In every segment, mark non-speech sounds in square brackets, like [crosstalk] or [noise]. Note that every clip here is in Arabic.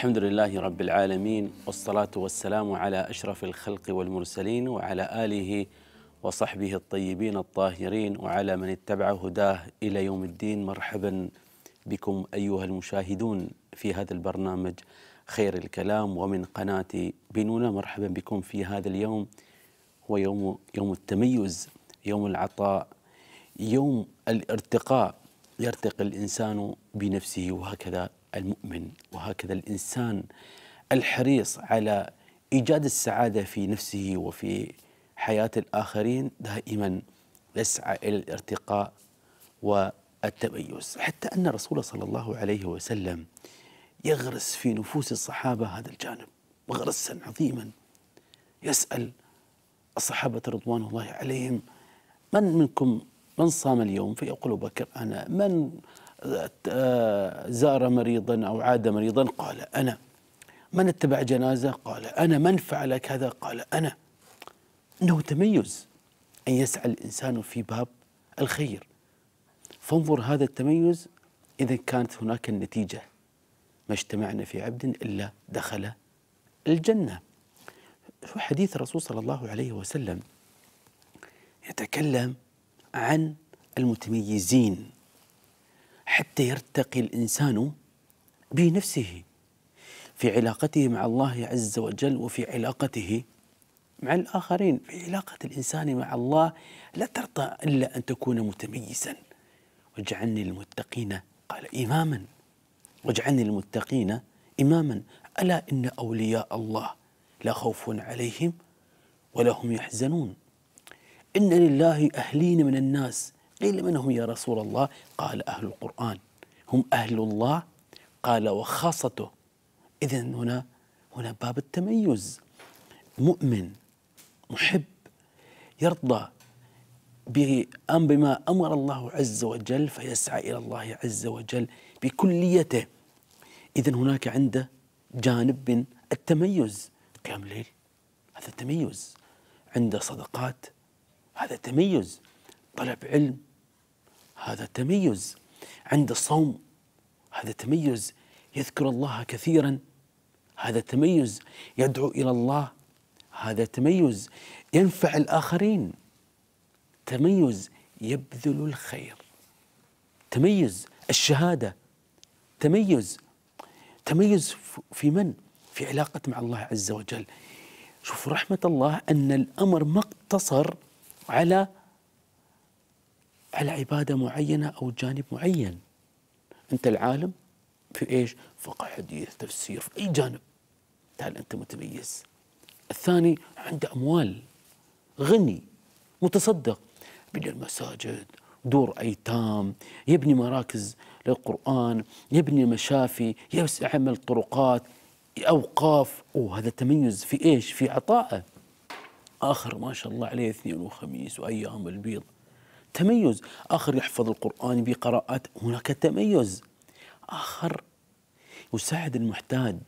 الحمد لله رب العالمين والصلاة والسلام على أشرف الخلق والمرسلين وعلى آله وصحبه الطيبين الطاهرين وعلى من اتبع هداه إلى يوم الدين مرحبا بكم أيها المشاهدون في هذا البرنامج خير الكلام ومن قناة بنونا مرحبا بكم في هذا اليوم هو يوم يوم التميز يوم العطاء يوم الارتقاء يرتقي الإنسان بنفسه وهكذا المؤمن وهكذا الانسان الحريص على ايجاد السعاده في نفسه وفي حياه الاخرين دائما يسعى الى الارتقاء والتميز، حتى ان الرسول صلى الله عليه وسلم يغرس في نفوس الصحابه هذا الجانب غرسا عظيما يسال الصحابه رضوان الله عليهم من منكم من صام اليوم فيقول بكر انا من آه، زار مريضا أو عاد مريضا قال أنا من اتبع جنازة قال أنا من فعل كذا قال أنا إنه تميز أن يسعى الإنسان في باب الخير فانظر هذا التميز إذا كانت هناك النتيجة ما اجتمعنا في عبد إلا دخل الجنة حديث الرسول صلى الله عليه وسلم يتكلم عن المتميزين حتى يرتقي الانسان بنفسه في علاقته مع الله عز وجل وفي علاقته مع الآخرين في علاقة الإنسان مع الله لا ترضى إلا أن تكون متميزا واجعلني المتقين قال إماما واجعلني المتقين إماما ألا إن أولياء الله لا خوف عليهم ولا هم يحزنون إن لله أهلين من الناس قيل من هم يا رسول الله قال أهل القرآن هم أهل الله قال وخاصته إذا هنا هنا باب التميز مؤمن محب يرضى بأم بما أمر الله عز وجل فيسعى إلى الله عز وجل بكليته إذا هناك عنده جانب من التميز قيام الليل هذا تميز عنده صدقات هذا تميز طلب علم هذا تميز عند الصوم هذا تميز يذكر الله كثيرا هذا تميز يدعو الى الله هذا تميز ينفع الاخرين تميز يبذل الخير تميز الشهاده تميز تميز في من في علاقه مع الله عز وجل شوف رحمه الله ان الامر ما اقتصر على على عباده معينه او جانب معين انت العالم في ايش؟ فقه حديث تفسير في اي جانب تعال انت متميز الثاني عنده اموال غني متصدق بنى المساجد دور ايتام يبني مراكز للقران يبني مشافي يعمل طرقات اوقاف وهذا تميز في ايش؟ في عطائه اخر ما شاء الله عليه اثنين وخميس وايام البيض تميز آخر يحفظ القرآن بقراءات هناك تميز آخر يساعد المحتاج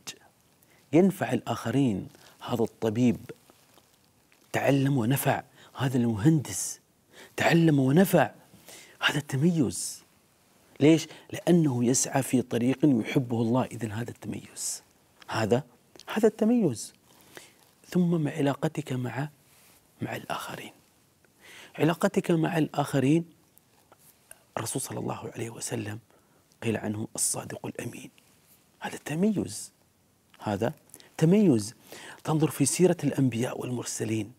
ينفع الآخرين هذا الطبيب تعلم ونفع هذا المهندس تعلم ونفع هذا التميز ليش؟ لأنه يسعى في طريق يحبه الله إذا هذا التميز هذا هذا التميز ثم مع علاقتك مع مع الآخرين علاقتك مع الآخرين الرسول صلى الله عليه وسلم قيل عنه الصادق الأمين هذا تميز هذا تميز تنظر في سيرة الأنبياء والمرسلين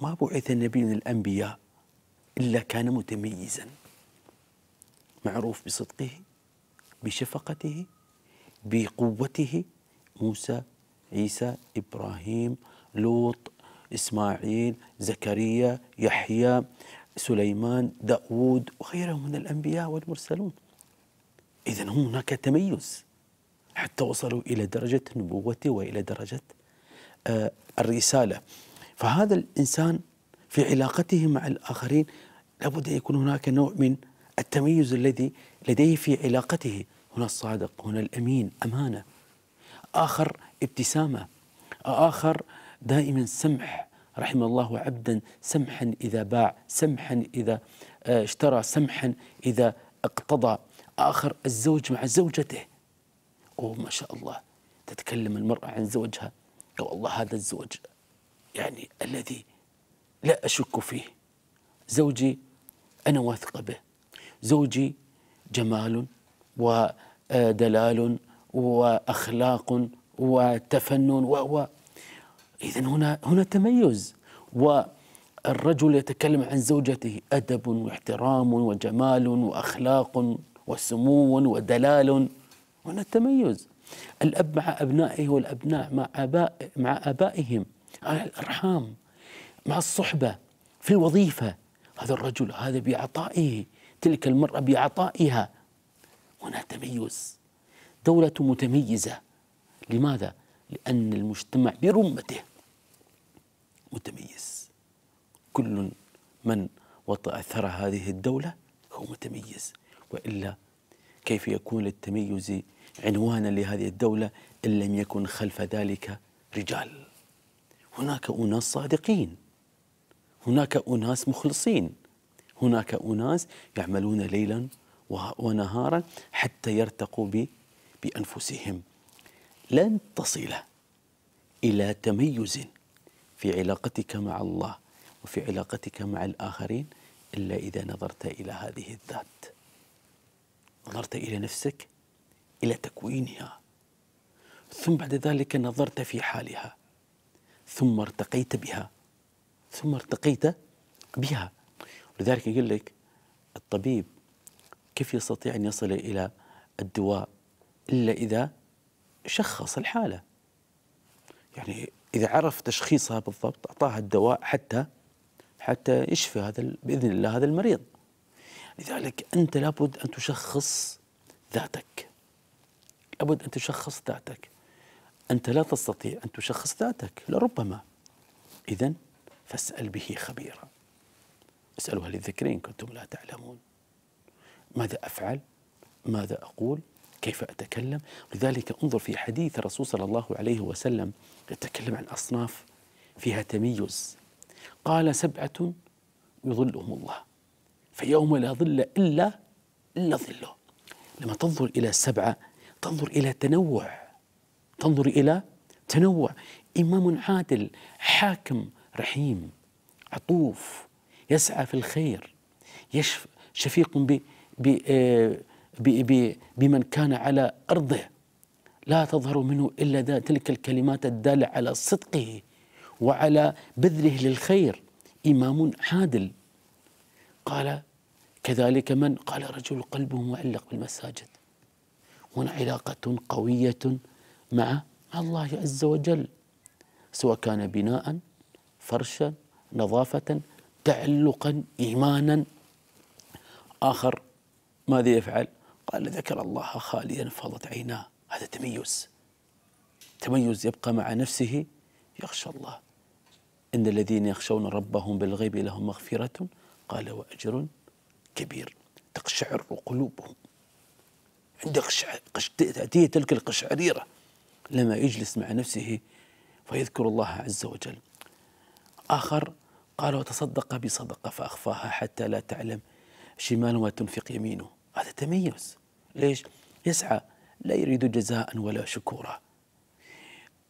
ما بعث النبي من الأنبياء إلا كان متميزا معروف بصدقه بشفقته بقوته موسى عيسى إبراهيم لوط إسماعيل زكريا يحيى سليمان داود وغيرهم من الأنبياء والمرسلون إذا هناك تميز حتى وصلوا إلى درجة النبوة وإلى درجة آه، الرسالة فهذا الإنسان في علاقته مع الآخرين لابد أن يكون هناك نوع من التميز الذي لديه في علاقته هنا الصادق هنا الأمين أمانة آخر ابتسامة آخر دائما سمح رحم الله عبدا سمحا إذا باع سمحا إذا آه، اشترى سمحا إذا اقتضى آخر الزوج مع زوجته أوه ما شاء الله تتكلم المرأة عن زوجها يا والله هذا الزوج يعني الذي لا أشك فيه زوجي أنا واثقة به زوجي جمال ودلال وأخلاق وتفنن و آه، إذا هنا هنا تميز والرجل يتكلم عن زوجته أدب واحترام وجمال وأخلاق وسمو ودلال هنا التميز الأب مع أبنائه والأبناء مع أباء مع أبائهم على الأرحام مع الصحبة في الوظيفة هذا الرجل هذا بعطائه تلك المرأة بعطائها هنا تميز دولة متميزة لماذا؟ لأن المجتمع برمته متميز كل من وطأ ثرى هذه الدولة هو متميز وإلا كيف يكون للتميز عنوانا لهذه الدولة إن لم يكن خلف ذلك رجال هناك أناس صادقين هناك أناس مخلصين هناك أناس يعملون ليلا ونهارا حتى يرتقوا بأنفسهم لن تصل إلى تميز في علاقتك مع الله وفي علاقتك مع الآخرين إلا إذا نظرت إلى هذه الذات نظرت إلى نفسك إلى تكوينها ثم بعد ذلك نظرت في حالها ثم ارتقيت بها ثم ارتقيت بها لذلك يقول لك الطبيب كيف يستطيع أن يصل إلى الدواء إلا إذا شخص الحالة يعني اذا عرف تشخيصها بالضبط اعطاها الدواء حتى حتى يشفي هذا باذن الله هذا المريض لذلك انت لابد ان تشخص ذاتك لابد ان تشخص ذاتك انت لا تستطيع ان تشخص ذاتك لربما اذا فاسال به خبيرا اسالوا اهل الذكر ان كنتم لا تعلمون ماذا افعل ماذا اقول كيف أتكلم لذلك انظر في حديث الرسول صلى الله عليه وسلم يتكلم عن أصناف فيها تميز قال سبعة يظلهم الله فيوم لا ظل إلا إلا ظله لما تنظر إلى السبعة تنظر إلى تنوع تنظر إلى تنوع إمام عادل حاكم رحيم عطوف يسعى في الخير يشف شفيق آه، بمن كان على أرضه لا تظهر منه إلا تلك الكلمات الدالة على صدقه وعلى بذله للخير إمام عادل قال كذلك من قال رجل قلبه معلق بالمساجد هنا علاقة قوية مع الله عز وجل سواء كان بناء فرشا نظافة تعلقا إيمانا آخر ماذا يفعل قال ذكر الله خاليا فاضت عيناه هذا تميز تميز يبقى مع نفسه يخشى الله إن الذين يخشون ربهم بالغيب لهم مغفرة قال وأجر كبير تقشعر قلوبهم عند قش... تأتيه تلك القشعريرة لما يجلس مع نفسه فيذكر الله عز وجل آخر قال وتصدق بصدقة فأخفاها حتى لا تعلم شمال ما تنفق يمينه هذا تميز ليش؟ يسعى لا يريد جزاء ولا شكورا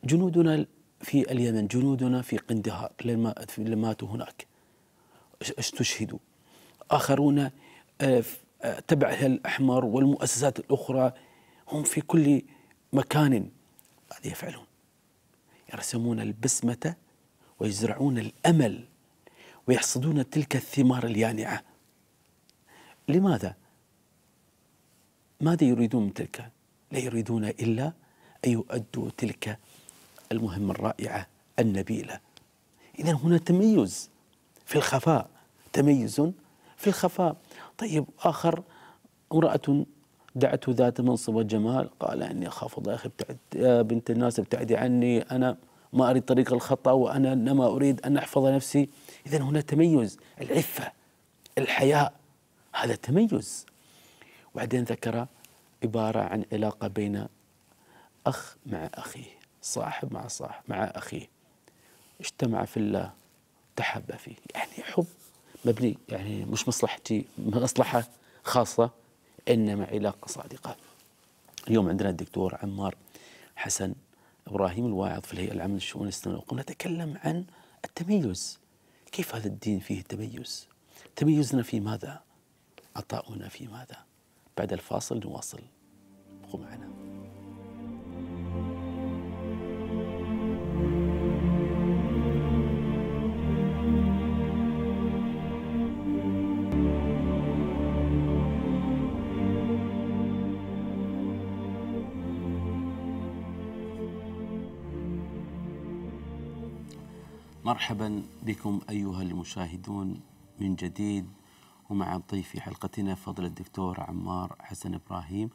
جنودنا في اليمن جنودنا في قندهار لما ماتوا هناك استشهدوا آخرون آه، آه، تبع الأحمر والمؤسسات الأخرى هم في كل مكان ماذا يفعلون يرسمون البسمة ويزرعون الأمل ويحصدون تلك الثمار اليانعة لماذا؟ ماذا يريدون من تلك؟ لا يريدون إلا أن يؤدوا تلك المهمة الرائعة النبيلة إذا هنا تميز في الخفاء تميز في الخفاء طيب آخر امرأة دعته ذات منصب وجمال قال أني أخاف الله يا أخي ابتعد يا بنت الناس ابتعدي عني أنا ما أريد طريق الخطأ وأنا إنما أريد أن أحفظ نفسي إذا هنا تميز العفة الحياء هذا تميز بعدين ذكر عبارة عن علاقة بين أخ مع أخيه صاحب مع صاحب مع أخيه اجتمع في الله تحب فيه يعني حب مبني يعني مش مصلحتي مصلحة خاصة إنما علاقة صادقة اليوم عندنا الدكتور عمار حسن إبراهيم الواعظ في الهيئة العامة للشؤون الإسلامية نتكلم عن التميز كيف هذا الدين فيه تميز تميزنا في ماذا عطاؤنا في ماذا بعد الفاصل نواصل ابقوا معنا مرحبا بكم ايها المشاهدون من جديد ومع الضيف في حلقتنا فضل الدكتور عمار حسن إبراهيم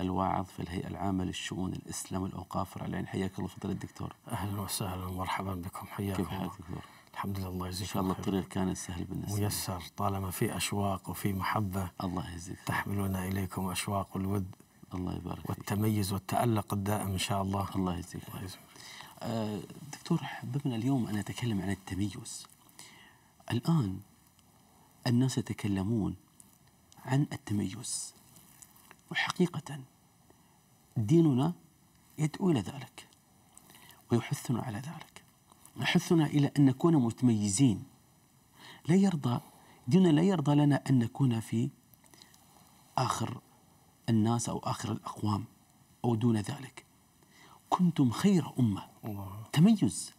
الواعظ في الهيئة العامة للشؤون الإسلام والأوقاف العين حياك الله فضل الدكتور أهلا وسهلا ومرحبا بكم حياكم كيف حالك دكتور؟ الحمد لله الله يجزيك ان شاء الله الطريق كان سهل بالنسبه ميسر طالما في اشواق وفي محبه الله يجزيك تحملنا اليكم اشواق الود الله يبارك فيك والتميز والتالق الدائم ان شاء الله الله يجزيك الله يجزيك آه، دكتور حببنا اليوم ان نتكلم عن التميز الان الناس يتكلمون عن التميز وحقيقة ديننا يدعو إلى ذلك ويحثنا على ذلك يحثنا إلى أن نكون متميزين لا يرضى ديننا لا يرضى لنا أن نكون في آخر الناس أو آخر الأقوام أو دون ذلك كنتم خير أمة الله. تميز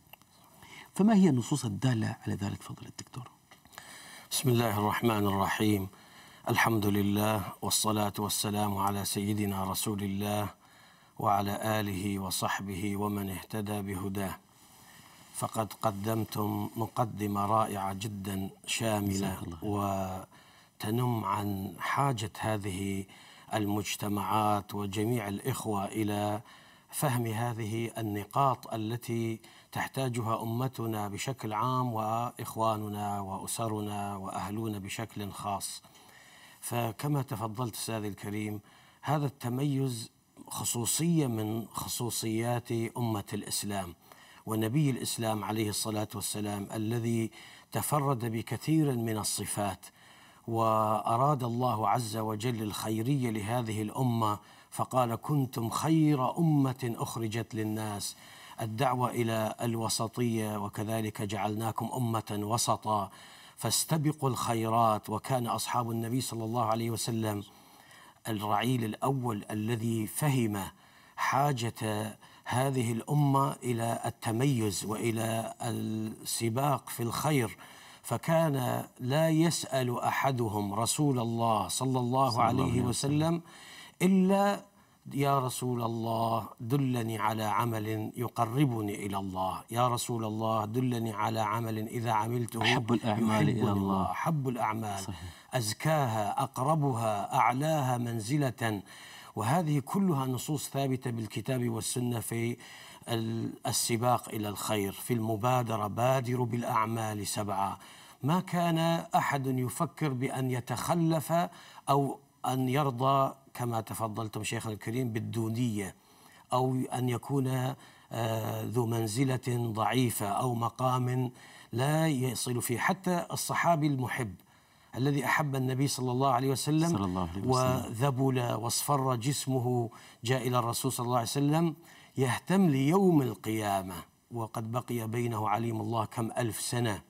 فما هي النصوص الدالة على ذلك فضل الدكتور بسم الله الرحمن الرحيم الحمد لله والصلاة والسلام على سيدنا رسول الله وعلى آله وصحبه ومن اهتدى بهداه فقد قدمتم مقدمة رائعة جدا شاملة وتنم عن حاجة هذه المجتمعات وجميع الإخوة إلى فهم هذه النقاط التي تحتاجها امتنا بشكل عام واخواننا واسرنا واهلنا بشكل خاص. فكما تفضلت استاذي الكريم هذا التميز خصوصيه من خصوصيات امه الاسلام ونبي الاسلام عليه الصلاه والسلام الذي تفرد بكثير من الصفات واراد الله عز وجل الخيريه لهذه الامه فقال كنتم خير امه اخرجت للناس الدعوة إلى الوسطية وكذلك جعلناكم أمة وسطا فاستبقوا الخيرات وكان أصحاب النبي صلى الله عليه وسلم الرعيل الأول الذي فهم حاجة هذه الأمة إلى التميز وإلى السباق في الخير فكان لا يسأل أحدهم رسول الله صلى الله, صلى الله عليه وسلم إلا يا رسول الله دلني على عمل يقربني إلى الله يا رسول الله دلني على عمل إذا عملته أحب الأعمال إلى الله أحب الأعمال صحيح. أزكاها أقربها أعلاها منزلة وهذه كلها نصوص ثابتة بالكتاب والسنة في السباق إلى الخير في المبادرة بادروا بالأعمال سبعة ما كان أحد يفكر بأن يتخلف أو أن يرضى كما تفضلتم شيخنا الكريم بالدونية أو أن يكون آه، ذو منزلة ضعيفة أو مقام لا يصل فيه حتى الصحابي المحب الذي أحب النبي صلى الله عليه وسلم, صلى الله عليه وسلم. وذبل واصفر جسمه جاء إلى الرسول صلى الله عليه وسلم يهتم ليوم القيامة وقد بقي بينه عليم الله كم ألف سنة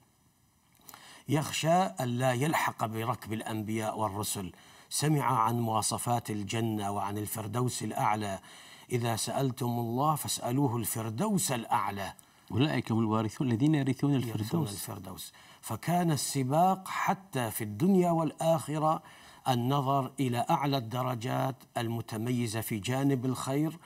يخشى أن لا يلحق بركب الأنبياء والرسل سمع عن مواصفات الجنة وعن الفردوس الأعلى إذا سألتم الله فاسألوه الفردوس الأعلى أولئك هم الوارثون الذين يرثون الفردوس الفردوس فكان السباق حتى في الدنيا والآخرة النظر إلى أعلى الدرجات المتميزة في جانب الخير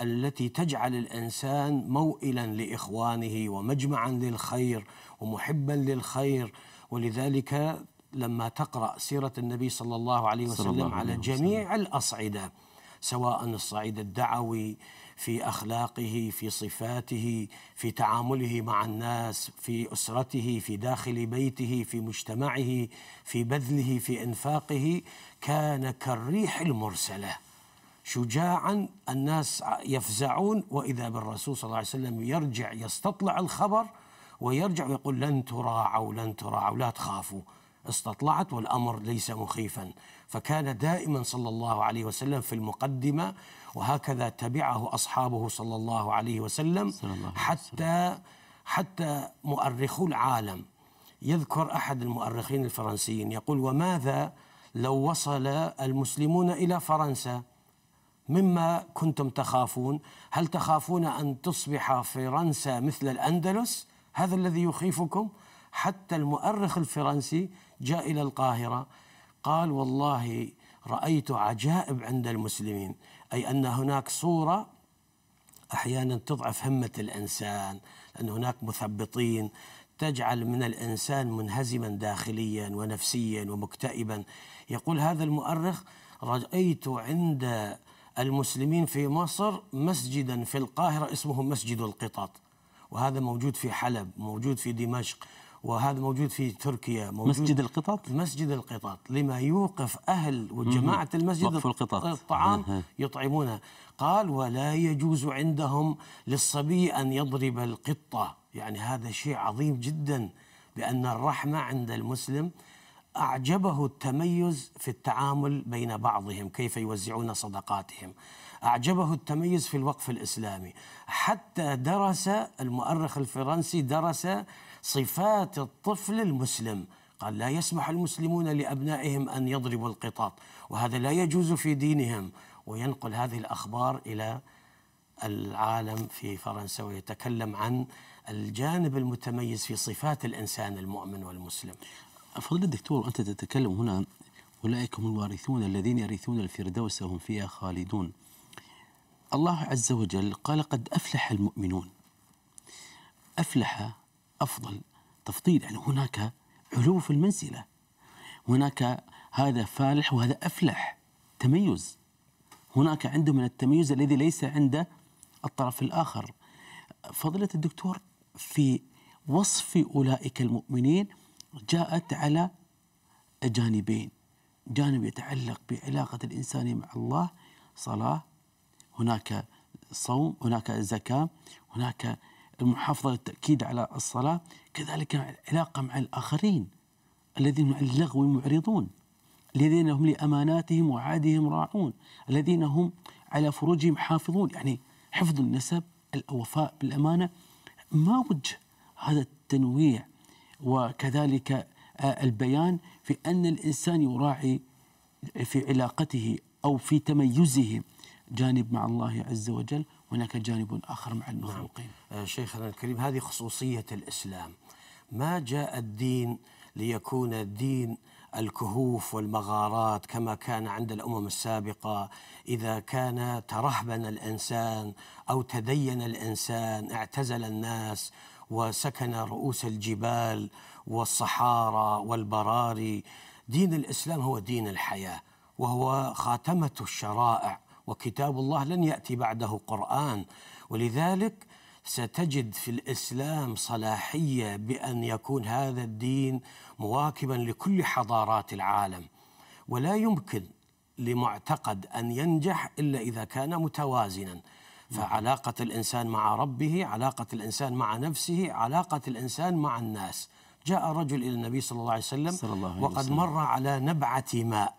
التي تجعل الإنسان موئلا لإخوانه ومجمعا للخير ومحبا للخير ولذلك لما تقرأ سيرة النبي صلى الله عليه وسلم الله على جميع الأصعدة سواء الصعيد الدعوي في أخلاقه في صفاته في تعامله مع الناس في أسرته في داخل بيته في مجتمعه في بذله في إنفاقه كان كالريح المرسله شجاعا الناس يفزعون واذا بالرسول صلى الله عليه وسلم يرجع يستطلع الخبر ويرجع ويقول لن تراعوا لن تراعوا لا تخافوا استطلعت والأمر ليس مخيفا فكان دائما صلى الله عليه وسلم في المقدمة وهكذا تبعه أصحابه صلى الله عليه وسلم حتى حتى مؤرخو العالم يذكر أحد المؤرخين الفرنسيين يقول وماذا لو وصل المسلمون إلى فرنسا مما كنتم تخافون هل تخافون أن تصبح فرنسا مثل الأندلس هذا الذي يخيفكم؟ حتى المؤرخ الفرنسي جاء إلى القاهرة قال والله رأيت عجائب عند المسلمين أي أن هناك صورة أحيانا تضعف همة الإنسان لأن هناك مثبطين تجعل من الإنسان منهزما داخليا ونفسيا ومكتئبا يقول هذا المؤرخ رأيت عند المسلمين في مصر مسجدا في القاهرة اسمه مسجد القطط وهذا موجود في حلب موجود في دمشق وهذا موجود في تركيا موجود مسجد القطط مسجد القطط لما يوقف أهل وجماعة المسجد وقف الطعام يطعمونها قال ولا يجوز عندهم للصبي أن يضرب القطة يعني هذا شيء عظيم جدا بأن الرحمة عند المسلم أعجبه التميز في التعامل بين بعضهم كيف يوزعون صدقاتهم أعجبه التميز في الوقف الإسلامي حتى درس المؤرخ الفرنسي درس صفات الطفل المسلم قال لا يسمح المسلمون لأبنائهم أن يضربوا القطاط وهذا لا يجوز في دينهم وينقل هذه الأخبار إلى العالم في فرنسا ويتكلم عن الجانب المتميز في صفات الإنسان المؤمن والمسلم فضل الدكتور أنت تتكلم هنا أولئك هم الوارثون الذين يرثون الفردوس وهم فيها خالدون الله عز وجل قال قد أفلح المؤمنون أفلح أفضل تفضيل يعني هناك علو في المنزلة هناك هذا فالح وهذا أفلح تميز هناك عنده من التميز الذي ليس عند الطرف الآخر فضيلة الدكتور في وصف أولئك المؤمنين جاءت على جانبين جانب يتعلق بعلاقة الإنسان مع الله صلاة هناك صوم هناك زكاة هناك المحافظة للتأكيد على الصلاة كذلك علاقة مع الآخرين الذين اللغو معرضون الذين هم لأماناتهم وعادهم راعون الذين هم على فروجهم حافظون يعني حفظ النسب الوفاء بالأمانة ما وجه هذا التنويع وكذلك آه، البيان في أن الإنسان يراعي في علاقته أو في تميزه جانب مع الله عز وجل هناك جانب آخر مع المخلوقين نعم. آه، شيخنا الكريم هذه خصوصية الإسلام ما جاء الدين ليكون دين الكهوف والمغارات كما كان عند الأمم السابقة إذا كان ترهبن الإنسان أو تدين الإنسان اعتزل الناس وسكن رؤوس الجبال والصحارى والبراري دين الإسلام هو دين الحياة وهو خاتمة الشرائع وكتاب الله لن يأتي بعده قرآن ولذلك ستجد في الإسلام صلاحية بأن يكون هذا الدين مواكبا لكل حضارات العالم ولا يمكن لمعتقد أن ينجح إلا إذا كان متوازنا فعلاقة الإنسان مع ربه علاقة الإنسان مع نفسه علاقة الإنسان مع الناس جاء رجل إلى النبي صلى الله عليه وسلم صلى الله عليه وسلم. وقد مر على نبعة ماء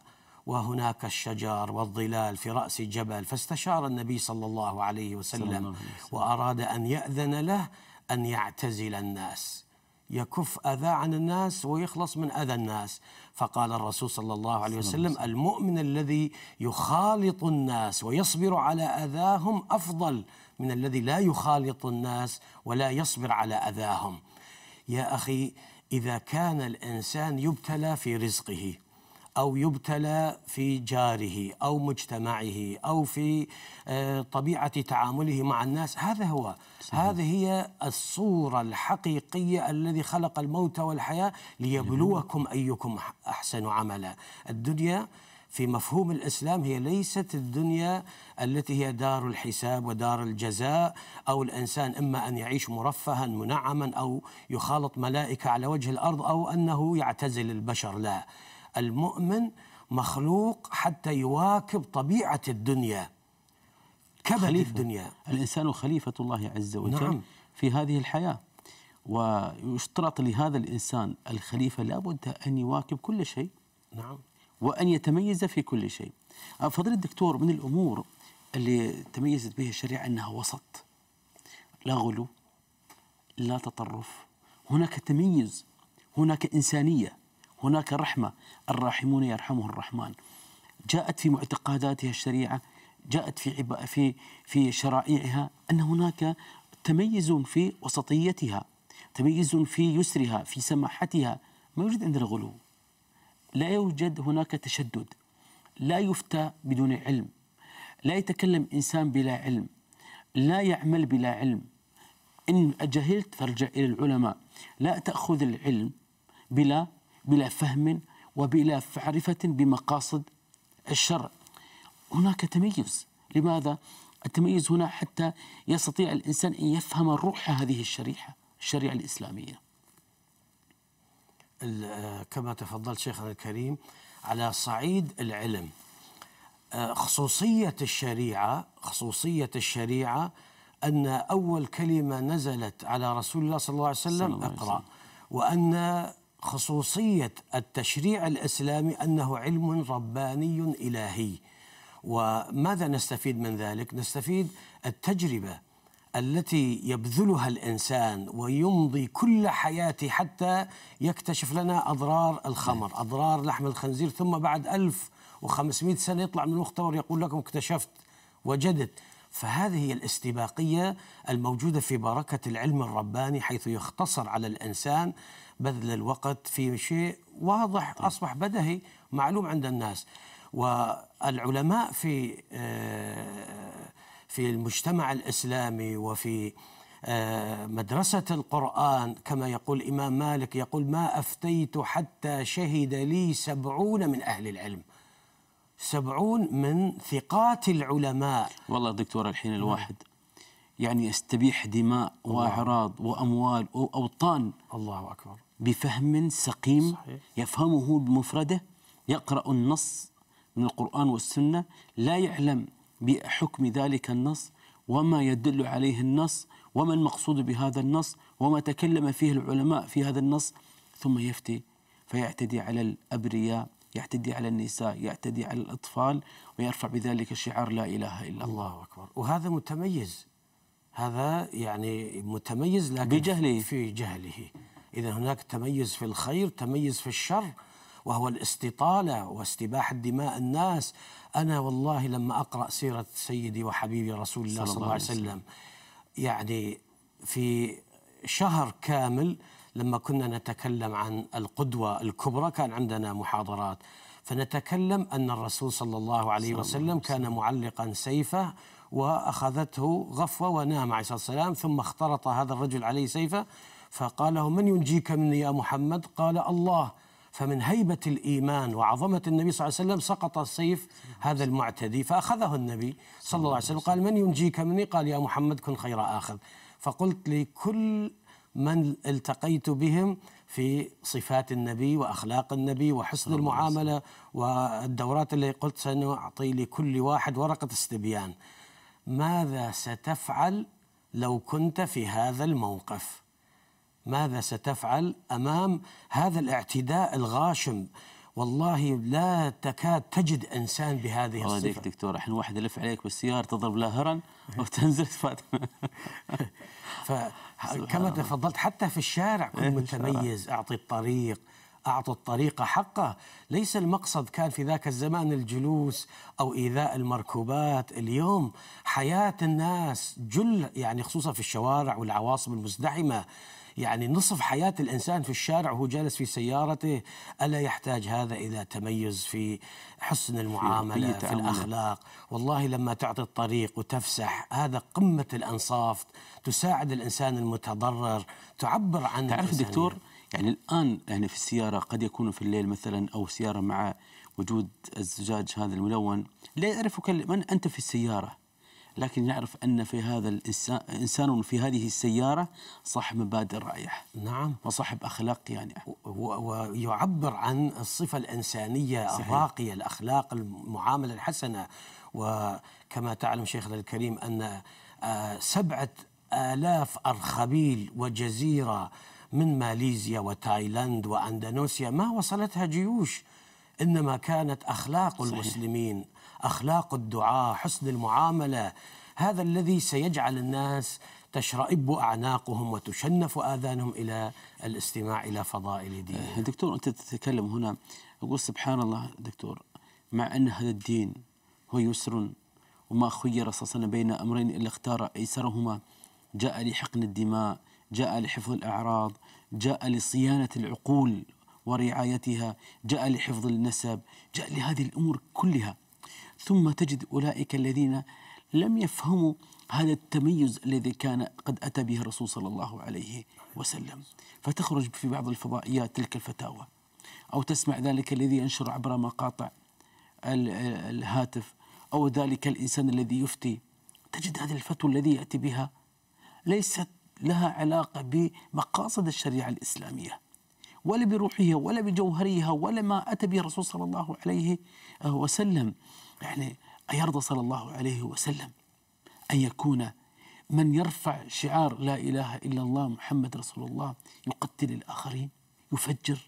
وهناك الشجر والظلال في رأس جبل فاستشار النبي صلى الله عليه وسلم الله عليه وسلم. وأراد أن يأذن له أن يعتزل الناس يكف أذى عن الناس ويخلص من أذى الناس فقال الرسول صلى الله عليه وسلم المؤمن الذي يخالط الناس ويصبر على أذاهم أفضل من الذي لا يخالط الناس ولا يصبر على أذاهم يا أخي إذا كان الإنسان يبتلى في رزقه أو يبتلى في جاره أو مجتمعه أو في آه، طبيعة تعامله مع الناس هذا هو صحيح. هذه هي الصورة الحقيقية الذي خلق الموت والحياة ليبلوكم أيكم أحسن عملا الدنيا في مفهوم الاسلام هي ليست الدنيا التي هي دار الحساب ودار الجزاء او الانسان اما ان يعيش مرفها منعما او يخالط ملائكه على وجه الارض او انه يعتزل البشر لا المؤمن مخلوق حتى يواكب طبيعة الدنيا كبد خليفة. الدنيا الإنسان خليفة الله عز وجل نعم. في هذه الحياة ويشترط لهذا الإنسان الخليفة لابد أن يواكب كل شيء نعم وأن يتميز في كل شيء أه، فضل الدكتور من الأمور اللي تميزت بها الشريعة أنها وسط لا غلو لا تطرف هناك تميز هناك إنسانية هناك رحمة الراحمون يرحمه الرحمن جاءت في معتقداتها الشريعة جاءت في في في شرائعها أن هناك تميز في وسطيتها تميز في يسرها في سماحتها ما يوجد عندنا غلو لا يوجد هناك تشدد لا يفتى بدون علم لا يتكلم إنسان بلا علم لا يعمل بلا علم إن جهلت فارجع إلى العلماء لا تأخذ العلم بلا بلا فهم وبلا معرفة بمقاصد الشرع هناك تميز لماذا؟ التميز هنا حتى يستطيع الإنسان أن يفهم روح هذه الشريحة الشريعة الإسلامية آه، كما تفضل شيخنا الكريم على صعيد العلم آه، خصوصية الشريعة خصوصية الشريعة أن أول كلمة نزلت على رسول الله صلى الله عليه وسلم الله اقرأ وسلم. وأن خصوصية التشريع الإسلامي أنه علم رباني إلهي وماذا نستفيد من ذلك؟ نستفيد التجربة التي يبذلها الإنسان ويمضي كل حياته حتى يكتشف لنا أضرار الخمر نعم. أضرار لحم الخنزير ثم بعد 1500 سنة يطلع من المختبر يقول لكم اكتشفت وجدت فهذه هي الاستباقية الموجودة في بركة العلم الرباني حيث يختصر على الإنسان بذل الوقت في شيء واضح طيب. أصبح بدهي معلوم عند الناس والعلماء في آه، في المجتمع الإسلامي وفي آه، مدرسة القرآن كما يقول الإمام مالك يقول ما أفتيت حتى شهد لي سبعون من أهل العلم سبعون من ثقات العلماء والله دكتور الحين نعم. الواحد يعني يستبيح دماء وأعراض وأموال وأوطان الله أكبر بفهم سقيم صحيح. يفهمه بمفرده يقرأ النص من القرآن والسنة لا يعلم بحكم ذلك النص وما يدل عليه النص وما المقصود بهذا النص وما تكلم فيه العلماء في هذا النص ثم يفتي فيعتدي على الأبرياء يعتدي على النساء يعتدي على الأطفال ويرفع بذلك شعار لا إله إلا الله الله أكبر وهذا متميز هذا يعني متميز لكن بجهله في جهله إذا هناك تميز في الخير تميز في الشر وهو الاستطالة واستباحة دماء الناس أنا والله لما أقرأ سيرة سيدي وحبيبي رسول الله صلى الله عليه وسلم يعني في شهر كامل لما كنا نتكلم عن القدوة الكبرى كان عندنا محاضرات فنتكلم أن الرسول صلى الله عليه وسلم كان معلقا سيفه وأخذته غفوة ونام عليه الصلاة والسلام ثم اخترط هذا الرجل عليه سيفه فقال له من ينجيك مني يا محمد قال الله فمن هيبة الإيمان وعظمة النبي صلى الله عليه وسلم سقط السيف هذا المعتدي فأخذه النبي صلى الله عليه وسلم قال من ينجيك مني قال يا محمد كن خير آخذ فقلت لكل من التقيت بهم في صفات النبي وأخلاق النبي وحسن المعاملة والدورات اللي قلت سنعطي لكل واحد ورقة استبيان ماذا ستفعل لو كنت في هذا الموقف ماذا ستفعل امام هذا الاعتداء الغاشم والله لا تكاد تجد انسان بهذه الصفه الله دكتور احنا واحد يلف عليك بالسياره تضرب له هرن [laughs] وتنزل فاتمه فكما تفضلت حتى في الشارع كن إيه، متميز اعطي الطريق أعطوا الطريقه حقه ليس المقصد كان في ذاك الزمان الجلوس أو إيذاء المركوبات اليوم حياة الناس جل يعني خصوصا في الشوارع والعواصم المزدحمة يعني نصف حياة الإنسان في الشارع وهو جالس في سيارته ألا يحتاج هذا إلى تميز في حسن المعاملة في, في الأخلاق والله لما تعطي الطريق وتفسح هذا قمة الأنصاف تساعد الإنسان المتضرر تعبر عن تعرف دكتور يعني الآن يعني في السيارة قد يكون في الليل مثلا أو سيارة مع وجود الزجاج هذا الملون لا يعرفك من أنت في السيارة لكن يعرف أن في هذا الإنسان إنسان في هذه السيارة صاحب مبادئ رائعه نعم وصاحب أخلاق يعني ويعبر عن الصفة الإنسانية صحيح. الراقية الأخلاق المعاملة الحسنة وكما تعلم شيخنا الكريم أن آه، سبعة آلاف أرخبيل وجزيرة من ماليزيا وتايلاند وأندونيسيا ما وصلتها جيوش إنما كانت أخلاق صحيح. المسلمين أخلاق الدعاء حسن المعاملة هذا الذي سيجعل الناس تشرئب أعناقهم وتشنف آذانهم إلى الاستماع إلى فضائل دينهم أه، دكتور أنت تتكلم هنا أقول سبحان الله دكتور مع أن هذا الدين هو يسر وما خير صلى بين أمرين إلا اختار أيسرهما جاء لحقن الدماء جاء لحفظ الأعراض جاء لصيانة العقول ورعايتها جاء لحفظ النسب جاء لهذه الأمور كلها ثم تجد أولئك الذين لم يفهموا هذا التميز الذي كان قد أتى به الرسول صلى الله عليه وسلم فتخرج في بعض الفضائيات تلك الفتاوى أو تسمع ذلك الذي ينشر عبر مقاطع الهاتف أو ذلك الإنسان الذي يفتي تجد هذه الفتوى الذي يأتي بها ليست لها علاقة بمقاصد الشريعة الإسلامية ولا بروحها ولا بجوهرها ولا ما أتى به الرسول صلى الله عليه وسلم يعني أيرضى صلى الله عليه وسلم أن يكون من يرفع شعار لا إله إلا الله محمد رسول الله يقتل الآخرين يفجر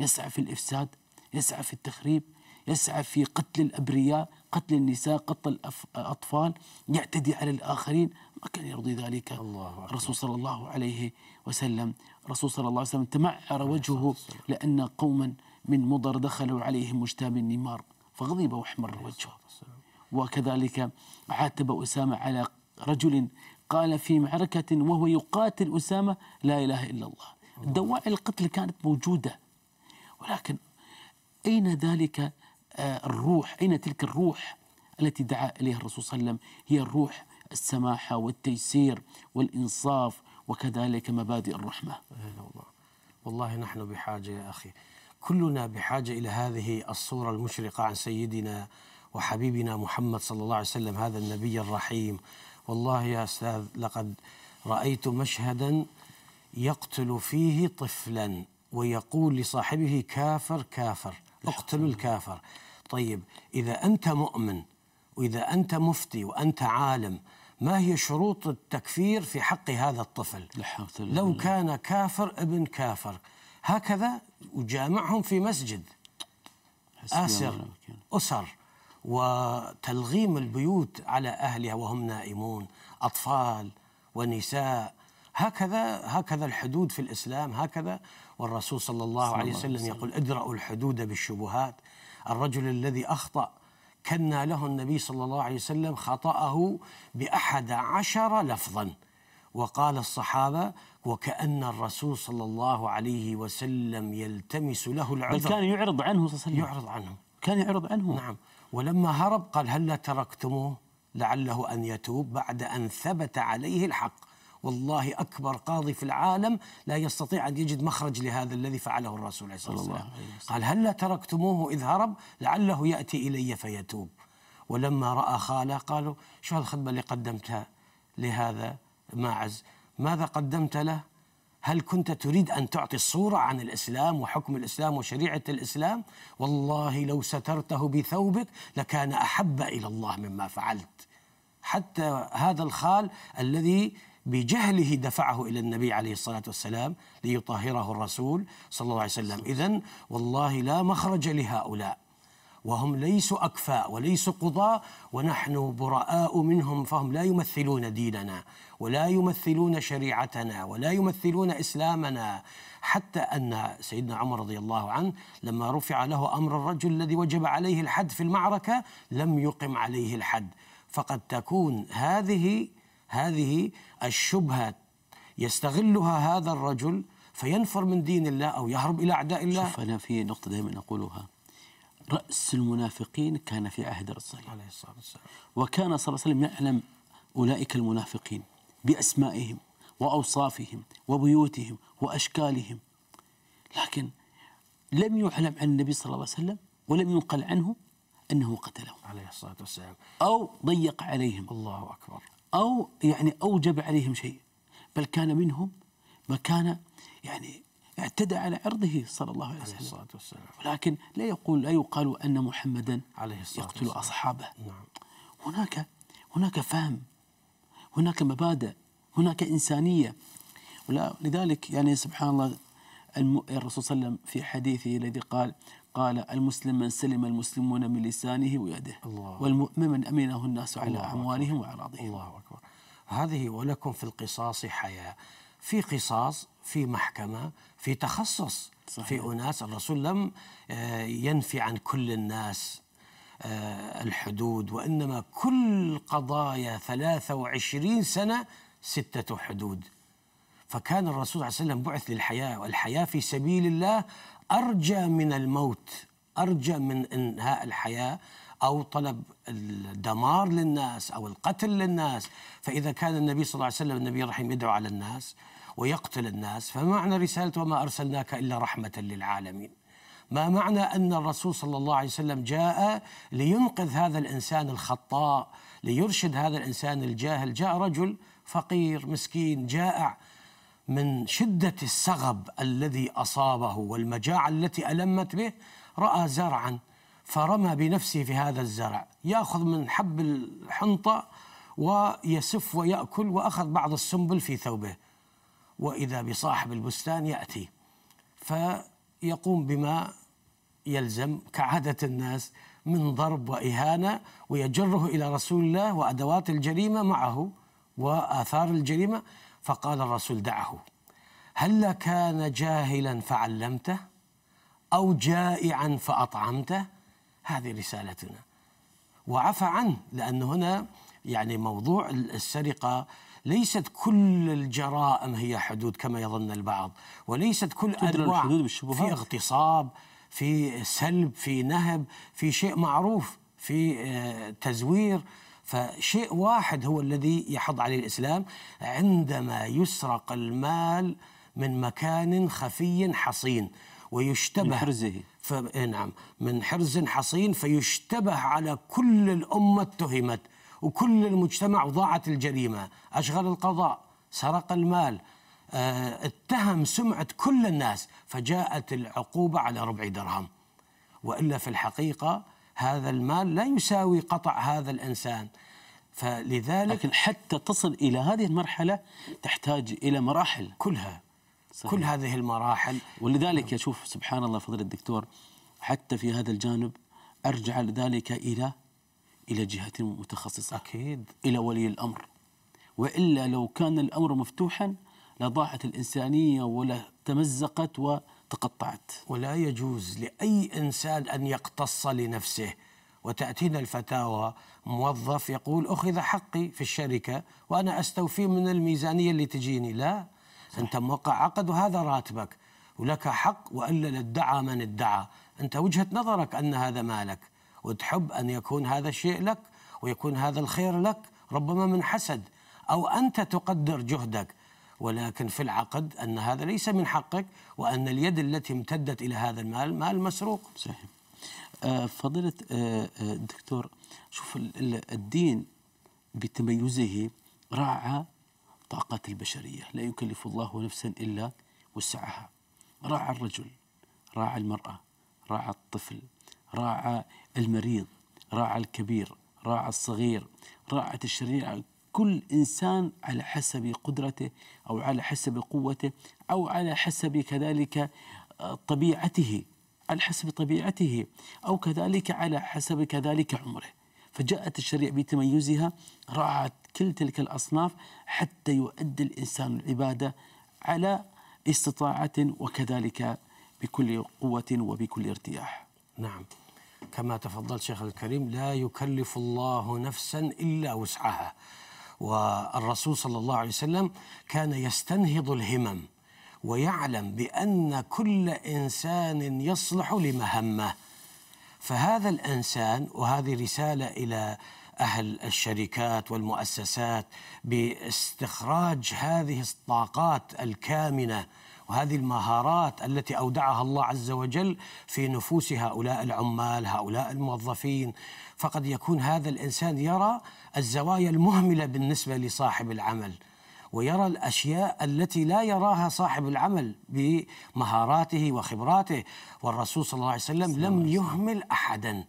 يسعى في الإفساد يسعى في التخريب يسعى في قتل الأبرياء قتل النساء قتل الأطفال يعتدي على الآخرين ما كان يرضي ذلك الله رسول صلى الله عليه وسلم الرسول صلى الله عليه وسلم تمعر وجهه لأن قوما من مضر دخلوا عليهم مجتاب النمار فغضب واحمر وجهه وكذلك عاتب أسامة على رجل قال في معركة وهو يقاتل أسامة لا إله إلا الله دواعي القتل كانت موجودة ولكن أين ذلك آه، الروح أين تلك الروح التي دعا إليها الرسول صلى الله عليه وسلم هي الروح السماحة والتيسير والإنصاف وكذلك مبادئ الرحمة إيه والله نحن بحاجة يا أخي كلنا بحاجة إلى هذه الصورة المشرقة عن سيدنا وحبيبنا محمد صلى الله عليه وسلم هذا النبي الرحيم والله يا أستاذ لقد رأيت مشهدا يقتل فيه طفلا ويقول لصاحبه كافر كافر اقتل الكافر طيب إذا أنت مؤمن وإذا أنت مفتي وأنت عالم ما هي شروط التكفير في حق هذا الطفل لو كان كافر ابن كافر هكذا وجامعهم في مسجد آسر أسر وتلغيم البيوت على أهلها وهم نائمون أطفال ونساء هكذا هكذا الحدود في الإسلام هكذا والرسول صلى الله صلى عليه وسلم يقول ادرأوا الحدود بالشبهات الرجل الذي أخطأ كنا له النبي صلى الله عليه وسلم خطأه بأحد عشر لفظا وقال الصحابة وكأن الرسول صلى الله عليه وسلم يلتمس له العذر بل كان يعرض عنه صلى الله عليه وسلم يعرض عنه كان يعرض عنه نعم ولما هرب قال هلا تركتموه لعله أن يتوب بعد أن ثبت عليه الحق والله أكبر قاضي في العالم لا يستطيع أن يجد مخرج لهذا الذي فعله الرسول عليه الصلاة والسلام قال هلا تركتموه إذ هرب لعله يأتي إلي فيتوب ولما رأى خاله قالوا شو هالخدمة اللي قدمتها لهذا ماعز ماذا قدمت له هل كنت تريد أن تعطي الصورة عن الإسلام وحكم الإسلام وشريعة الإسلام والله لو سترته بثوبك لكان أحب إلى الله مما فعلت حتى هذا الخال الذي بجهله دفعه الى النبي عليه الصلاه والسلام ليطهره الرسول صلى الله عليه وسلم، اذا والله لا مخرج لهؤلاء وهم ليسوا اكفاء وليسوا قضاة ونحن براء منهم فهم لا يمثلون ديننا ولا يمثلون شريعتنا ولا يمثلون اسلامنا حتى ان سيدنا عمر رضي الله عنه لما رفع له امر الرجل الذي وجب عليه الحد في المعركه لم يقم عليه الحد فقد تكون هذه هذه الشبهه يستغلها هذا الرجل فينفر من دين الله او يهرب الى اعداء الله شوف انا في نقطه دائما اقولها راس المنافقين كان في عهد الرسول عليه الصلاه والسلام وكان صلى الله عليه وسلم يعلم اولئك المنافقين بأسمائهم وأوصافهم وبيوتهم وأشكالهم لكن لم يعلم عن النبي صلى الله عليه وسلم ولم ينقل عنه أنه قتلهم عليه الصلاة والسلام أو ضيق عليهم الله أكبر أو يعني أوجب عليهم شيء بل كان منهم ما كان يعني اعتدى على عرضه صلى الله عليه وسلم عليه الصلاة والسلام ولكن لا يقول لا يقال أن محمدا عليه الصلاة يقتل والسلام. أصحابه نعم هناك هناك فهم هناك مبادئ هناك إنسانية ولذلك يعني سبحان الله الرسول صلى الله عليه وسلم في حديثه الذي قال قال المسلم من سلم المسلمون من لسانه ويده الله والمؤمن من أمنه الناس على أموالهم وأعراضهم الله أكبر هذه ولكم في القصاص حياة في قصاص في محكمة في تخصص صحيح. في أناس الرسول لم آه، ينفي عن كل الناس آه، الحدود وإنما كل قضايا 23 سنة ستة حدود فكان الرسول صلى الله عليه وسلم بعث للحياة والحياة في سبيل الله أرجى من الموت أرجى من إنهاء الحياة أو طلب الدمار للناس أو القتل للناس فإذا كان النبي صلى الله عليه وسلم النبي الرحيم يدعو على الناس ويقتل الناس فمعنى رسالته وما أرسلناك إلا رحمة للعالمين ما معنى أن الرسول صلى الله عليه وسلم جاء لينقذ هذا الإنسان الخطاء ليرشد هذا الإنسان الجاهل جاء رجل فقير مسكين جائع من شدة السغب الذي أصابه والمجاعة التي ألمت به رأى زرعا فرمى بنفسه في هذا الزرع يأخذ من حب الحنطة ويسف ويأكل وأخذ بعض السنبل في ثوبه وإذا بصاحب البستان يأتي فيقوم بما يلزم كعادة الناس من ضرب وإهانة ويجره إلى رسول الله وأدوات الجريمة معه وآثار الجريمة فقال الرسول دعه هل كان جاهلا فعلمته أو جائعا فأطعمته هذه رسالتنا وعفى عنه لأن هنا يعني موضوع السرقة ليست كل الجرائم هي حدود كما يظن البعض وليست كل أنواع في اغتصاب في سلب في نهب في شيء معروف في آه، تزوير فشيء واحد هو الذي يحض عليه الإسلام عندما يسرق المال من مكان خفي حصين ويشتبه من حرزه ف... إيه، نعم من حرز حصين فيشتبه على كل الأمة اتهمت وكل المجتمع ضاعت الجريمة أشغل القضاء سرق المال آه، اتهم سمعة كل الناس فجاءت العقوبة على ربع درهم وإلا في الحقيقة هذا المال لا يساوي قطع هذا الإنسان فلذلك لكن حتى تصل إلى هذه المرحلة تحتاج إلى مراحل كلها صحيح. كل هذه المراحل ولذلك أشوف سبحان الله فضل الدكتور حتى في هذا الجانب أرجع ذلك إلى إلى جهة متخصصة أكيد إلى ولي الأمر وإلا لو كان الأمر مفتوحا لضاعت الإنسانية ولا تمزقت وتقطعت ولا يجوز لأي إنسان أن يقتص لنفسه وتأتينا الفتاوى موظف يقول أخذ حقي في الشركة وأنا أستوفي من الميزانية اللي تجيني لا صح. أنت موقع عقد وهذا راتبك ولك حق وإلا ادعى من ادعى أنت وجهة نظرك أن هذا مالك وتحب أن يكون هذا الشيء لك ويكون هذا الخير لك ربما من حسد أو أنت تقدر جهدك ولكن في العقد أن هذا ليس من حقك وأن اليد التي امتدت إلى هذا المال مال مسروق صحيح آه، فضيلة الدكتور آه، آه، شوف الدين بتميزه راعى طاقات البشرية لا يكلف الله نفسا إلا وسعها راعى الرجل راعى المرأة راعى الطفل راعى المريض راعى الكبير راعى الصغير راعت الشريعة كل إنسان على حسب قدرته أو على حسب قوته أو على حسب كذلك آه، طبيعته على حسب طبيعته أو كذلك على حسب كذلك عمره فجاءت الشريعة بتميزها راعت كل تلك الأصناف حتى يؤدي الإنسان العبادة على استطاعة وكذلك بكل قوة وبكل ارتياح نعم كما تفضل شيخ الكريم لا يكلف الله نفسا إلا وسعها والرسول صلى الله عليه وسلم كان يستنهض الهمم ويعلم بأن كل إنسان يصلح لمهمة فهذا الإنسان وهذه رسالة إلى أهل الشركات والمؤسسات باستخراج هذه الطاقات الكامنة وهذه المهارات التي أودعها الله عز وجل في نفوس هؤلاء العمال هؤلاء الموظفين فقد يكون هذا الإنسان يرى الزوايا المهملة بالنسبة لصاحب العمل ويرى الاشياء التي لا يراها صاحب العمل بمهاراته وخبراته والرسول صلى الله عليه وسلم لم يهمل احدا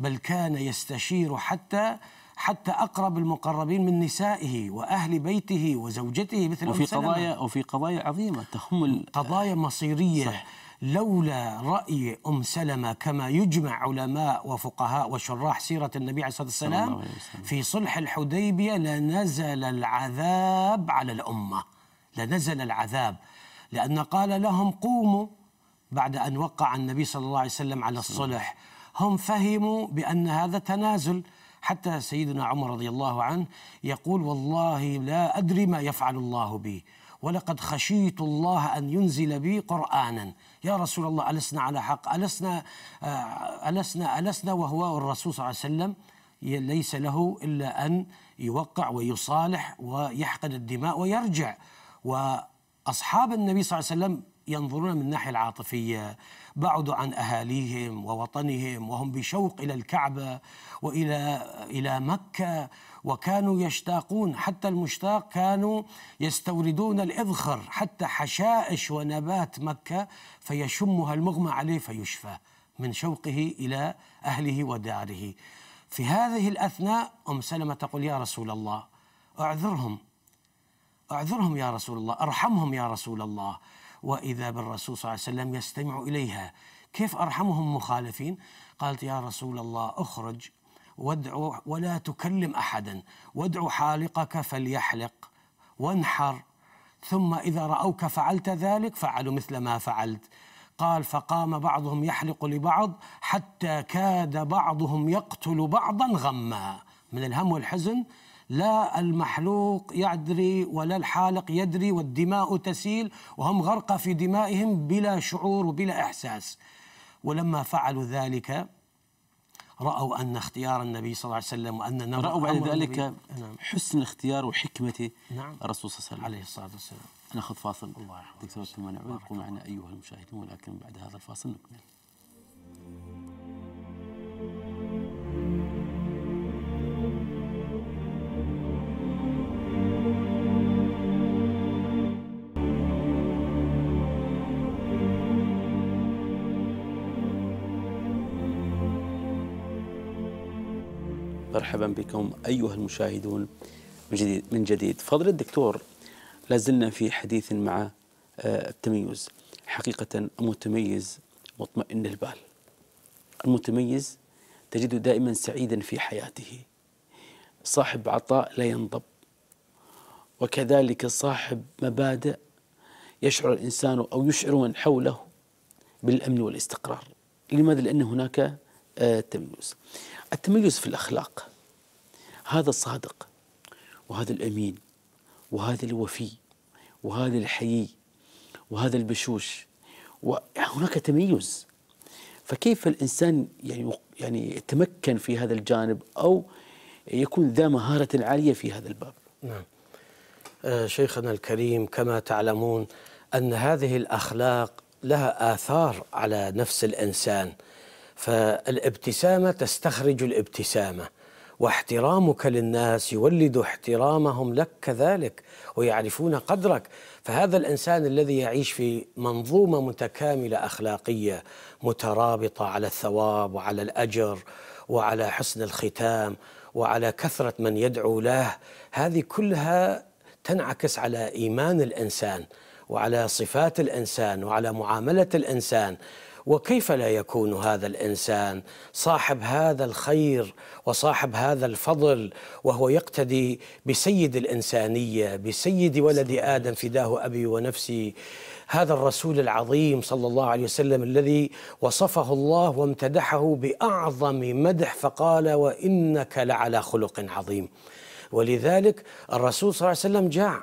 بل كان يستشير حتى حتى أقرب المقربين من نسائه وأهل بيته وزوجته مثل وفي قضايا وفي قضايا عظيمة تهم قضايا مصيرية صح. لولا رأي أم سلمة كما يجمع علماء وفقهاء وشراح سيرة النبي عليه الصلاة والسلام في صلح الحديبية لنزل العذاب على الأمة لنزل العذاب لأن قال لهم قوموا بعد أن وقع النبي صلى الله عليه وسلم على الصلح هم فهموا بأن هذا تنازل حتى سيدنا عمر رضي الله عنه يقول والله لا أدري ما يفعل الله بي ولقد خشيت الله أن ينزل بي قرآنا يا رسول الله ألسنا على حق ألسنا آه، ألسنا ألسنا وهو الرسول صلى الله عليه وسلم ليس له إلا أن يوقع ويصالح ويحقد الدماء ويرجع وأصحاب النبي صلى الله عليه وسلم ينظرون من الناحية العاطفية بعدوا عن أهاليهم ووطنهم وهم بشوق إلى الكعبة وإلى إلى مكة وكانوا يشتاقون حتى المشتاق كانوا يستوردون الإذخر حتى حشائش ونبات مكة فيشمها المغمى عليه فيشفى من شوقه إلى أهله وداره في هذه الأثناء أم سلمة تقول يا رسول الله أعذرهم أعذرهم يا رسول الله أرحمهم يا رسول الله وإذا بالرسول صلى الله عليه وسلم يستمع إليها كيف أرحمهم مخالفين قالت يا رسول الله أخرج وادعو ولا تكلم أحدا وادعو حالقك فليحلق وانحر ثم إذا رأوك فعلت ذلك فعلوا مثل ما فعلت قال فقام بعضهم يحلق لبعض حتى كاد بعضهم يقتل بعضا غما من الهم والحزن لا المحلوق يدري ولا الحالق يدري والدماء تسيل وهم غرق في دمائهم بلا شعور وبلا إحساس ولما فعلوا ذلك رأوا أن اختيار النبي صلى الله عليه وسلم وأن رأوا بعد ذلك نعم. حسن الاختيار وحكمة نعم. الرسول صلى الله عليه وسلم عليه الصلاة والسلام ناخذ فاصل الله دكتور ثم نعود معنا أيها المشاهدون ولكن بعد هذا الفاصل نكمل مرحبا بكم أيها المشاهدون من جديد من جديد فضل الدكتور لازلنا في حديث مع آه، التميز حقيقة متميز مطمئن البال المتميز تجده دائما سعيدا في حياته صاحب عطاء لا ينضب وكذلك صاحب مبادئ يشعر الإنسان أو يشعر من حوله بالأمن والاستقرار لماذا؟ لأن هناك آه، تميز التميز في الأخلاق هذا الصادق وهذا الامين وهذا الوفي وهذا الحيي وهذا البشوش وهناك تميز فكيف الانسان يعني يعني يتمكن في هذا الجانب او يكون ذا مهاره عاليه في هذا الباب. نعم. آه شيخنا الكريم كما تعلمون ان هذه الاخلاق لها اثار على نفس الانسان فالابتسامه تستخرج الابتسامه واحترامك للناس يولد احترامهم لك كذلك ويعرفون قدرك فهذا الانسان الذي يعيش في منظومه متكامله اخلاقيه مترابطه على الثواب وعلى الاجر وعلى حسن الختام وعلى كثره من يدعو له هذه كلها تنعكس على ايمان الانسان وعلى صفات الانسان وعلى معامله الانسان وكيف لا يكون هذا الانسان صاحب هذا الخير وصاحب هذا الفضل وهو يقتدي بسيد الانسانيه بسيد ولد ادم فداه ابي ونفسي هذا الرسول العظيم صلى الله عليه وسلم الذي وصفه الله وامتدحه باعظم مدح فقال وانك لعلى خلق عظيم ولذلك الرسول صلى الله عليه وسلم جاع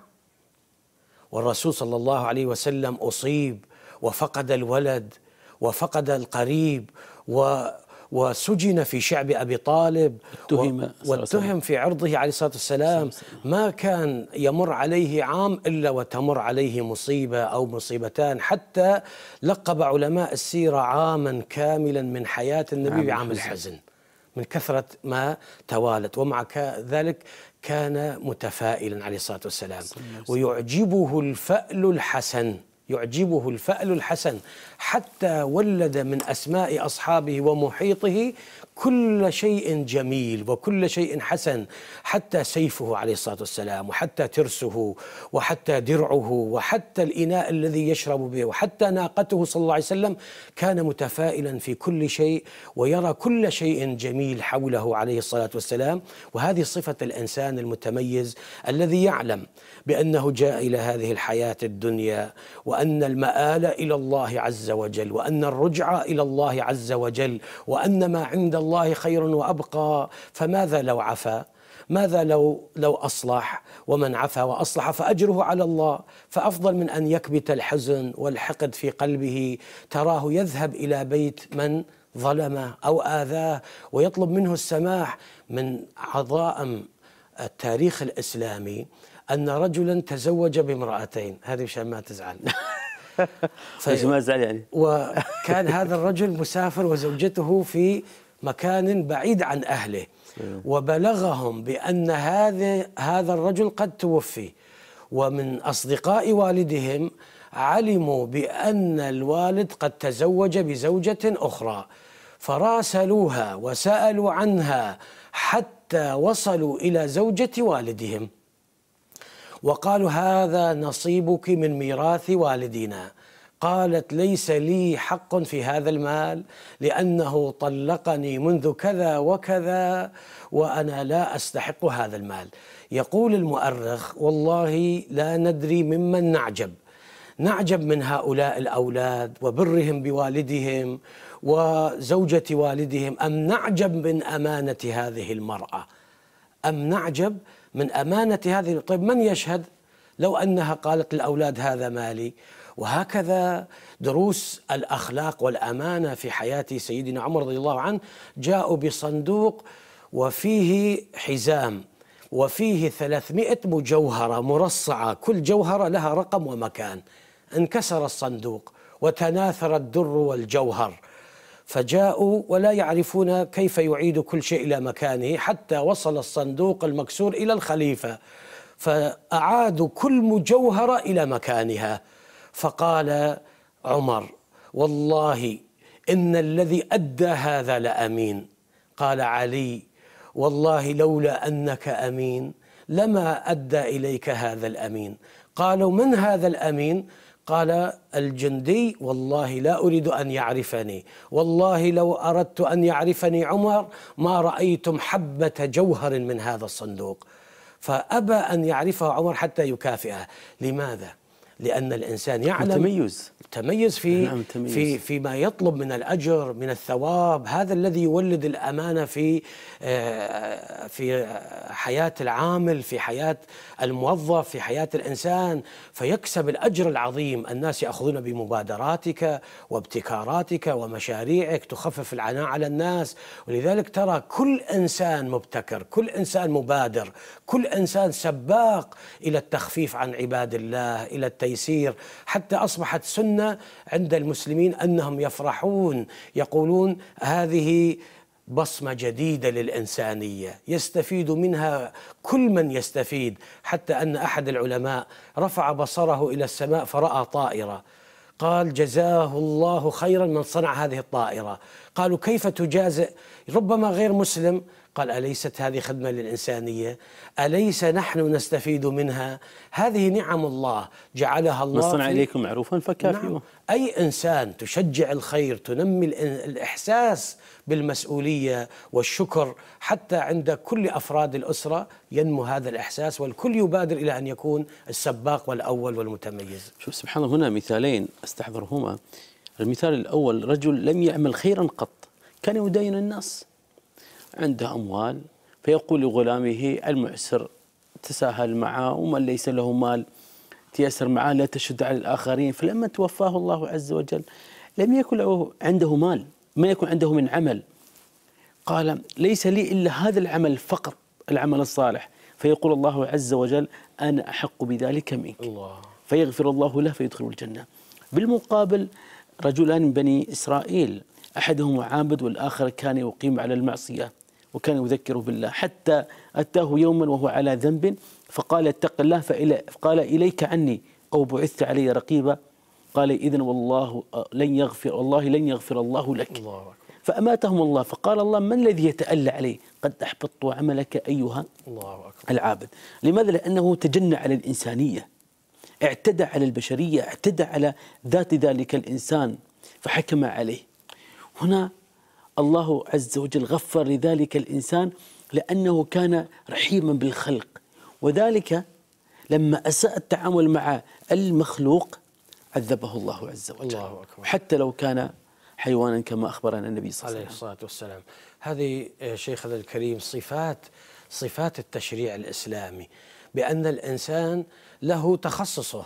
والرسول صلى الله عليه وسلم اصيب وفقد الولد وفقد القريب و وسجن في شعب ابي طالب اتهم واتهم في عرضه عليه الصلاه والسلام ما كان يمر عليه عام الا وتمر عليه مصيبه او مصيبتان حتى لقب علماء السيره عاما كاملا من حياه النبي عام بعام الحزن من كثره ما توالت ومع ذلك كان متفائلا عليه الصلاه والسلام ويعجبه الفأل الحسن يعجبه الفأل الحسن حتى ولد من أسماء أصحابه ومحيطه كل شيء جميل وكل شيء حسن حتى سيفه عليه الصلاة والسلام وحتى ترسه وحتى درعه وحتى الإناء الذي يشرب به وحتى ناقته صلى الله عليه وسلم كان متفائلا في كل شيء ويرى كل شيء جميل حوله عليه الصلاة والسلام وهذه صفة الإنسان المتميز الذي يعلم بانه جاء الى هذه الحياه الدنيا وان المآل الى الله عز وجل وان الرجعه الى الله عز وجل وان ما عند الله خير وابقى فماذا لو عفا؟ ماذا لو لو اصلح ومن عفا واصلح فاجره على الله فافضل من ان يكبت الحزن والحقد في قلبه تراه يذهب الى بيت من ظلمه او اذاه ويطلب منه السماح من عظائم التاريخ الاسلامي أن رجلا تزوج بامرأتين هذه مشان ما تزعل عشان [laughs] ما تزعل يعني وكان هذا الرجل مسافر وزوجته في مكان بعيد عن أهله نعم. وبلغهم بأن هذا هذا الرجل قد توفي ومن أصدقاء والدهم علموا بأن الوالد قد تزوج بزوجة أخرى فراسلوها وسألوا عنها حتى وصلوا إلى زوجة والدهم وقالوا هذا نصيبك من ميراث والدنا قالت ليس لي حق في هذا المال لانه طلقني منذ كذا وكذا وانا لا استحق هذا المال يقول المؤرخ والله لا ندري ممن نعجب نعجب من هؤلاء الاولاد وبرهم بوالدهم وزوجه والدهم ام نعجب من امانه هذه المراه ام نعجب من أمانة هذه طيب من يشهد لو أنها قالت الأولاد هذا مالي وهكذا دروس الأخلاق والأمانة في حياة سيدنا عمر رضي الله عنه جاءوا بصندوق وفيه حزام وفيه 300 مجوهرة مرصعة كل جوهرة لها رقم ومكان انكسر الصندوق وتناثر الدر والجوهر فجاءوا ولا يعرفون كيف يعيد كل شيء إلى مكانه حتى وصل الصندوق المكسور إلى الخليفة فأعادوا كل مجوهرة إلى مكانها فقال عمر والله إن الذي أدى هذا لأمين قال علي والله لولا أنك أمين لما أدى إليك هذا الأمين قالوا من هذا الأمين قال الجندي والله لا اريد ان يعرفني والله لو اردت ان يعرفني عمر ما رايتم حبه جوهر من هذا الصندوق فابى ان يعرفه عمر حتى يكافئه لماذا لأن الإنسان يعلم التميز التميز في نعم تميز. في فيما يطلب من الأجر من الثواب هذا الذي يولد الأمانة في آه، في حياة العامل في حياة الموظف في حياة الإنسان فيكسب الأجر العظيم الناس يأخذون بمبادراتك وابتكاراتك ومشاريعك تخفف العناء على الناس ولذلك ترى كل إنسان مبتكر كل إنسان مبادر كل إنسان سباق إلى التخفيف عن عباد الله إلى التجربة التيسير حتى أصبحت سنة عند المسلمين أنهم يفرحون يقولون هذه بصمه جديده للانسانيه يستفيد منها كل من يستفيد حتى ان احد العلماء رفع بصره الى السماء فراى طائره قال جزاه الله خيرا من صنع هذه الطائره قالوا كيف تجازئ ربما غير مسلم قال أليست هذه خدمة للإنسانية أليس نحن نستفيد منها هذه نعم الله جعلها الله نصنع عليكم معروفا فكافئوا نعم. أي إنسان تشجع الخير تنمي الإحساس بالمسؤولية والشكر حتى عند كل أفراد الأسرة ينمو هذا الإحساس والكل يبادر إلى أن يكون السباق والأول والمتميز شوف سبحان الله هنا مثالين أستحضرهما المثال الأول رجل لم يعمل خيرا قط كان يداين الناس عنده أموال فيقول لغلامه المعسر تساهل معه ومن ليس له مال تيسر معه لا تشد على الآخرين فلما توفاه الله عز وجل لم يكن له عنده مال ما يكون عنده من عمل قال ليس لي إلا هذا العمل فقط العمل الصالح فيقول الله عز وجل أنا أحق بذلك منك الله فيغفر الله له فيدخل الجنة بالمقابل رجلان من بني إسرائيل أحدهما عابد والآخر كان يقيم على المعصية وكان يذكره بالله حتى أتاه يوما وهو على ذنب فقال اتق الله فقال إليك عني أو بعثت علي رقيبا قال إذن والله لن يغفر الله لن يغفر الله لك الله أكبر. فأماتهم الله فقال الله من الذي يتألى عليه قد أحبطت عملك أيها الله أكبر. العابد لماذا لأنه تجنى على الإنسانية اعتدى على البشرية اعتدى على ذات ذلك الإنسان فحكم عليه هنا الله عز وجل غفر لذلك الإنسان لأنه كان رحيما بالخلق وذلك لما أساء التعامل مع المخلوق عذبه الله عز وجل الله أكبر. حتى لو كان حيوانا كما أخبرنا النبي صلى الله عليه الصلاة والسلام هذه شيخنا الكريم صفات صفات التشريع الإسلامي بأن الإنسان له تخصصه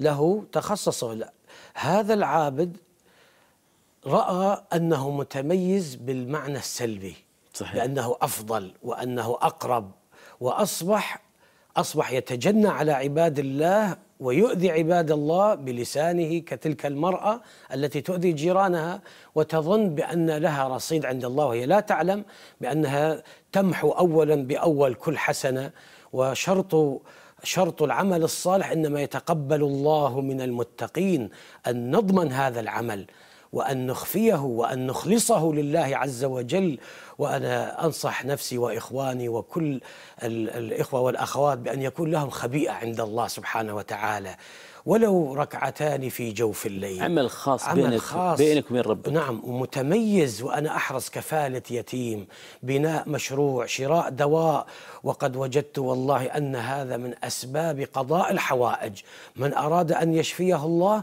له تخصصه هذا العابد رأى أنه متميز بالمعنى السلبي صحيح. لأنه أفضل وأنه أقرب وأصبح أصبح يتجنى على عباد الله ويؤذي عباد الله بلسانه كتلك المرأة التي تؤذي جيرانها وتظن بأن لها رصيد عند الله وهي لا تعلم بأنها تمحو أولا بأول كل حسنة وشرط شرط العمل الصالح انما يتقبل الله من المتقين ان نضمن هذا العمل وأن نخفيه وأن نخلصه لله عز وجل وأنا أنصح نفسي وإخواني وكل الإخوة والأخوات بأن يكون لهم خبيئة عند الله سبحانه وتعالى ولو ركعتان في جوف الليل عمل خاص عمل بينك خاص بينك وبين ربك نعم ومتميز وانا احرص كفاله يتيم بناء مشروع شراء دواء وقد وجدت والله ان هذا من اسباب قضاء الحوائج من اراد ان يشفيه الله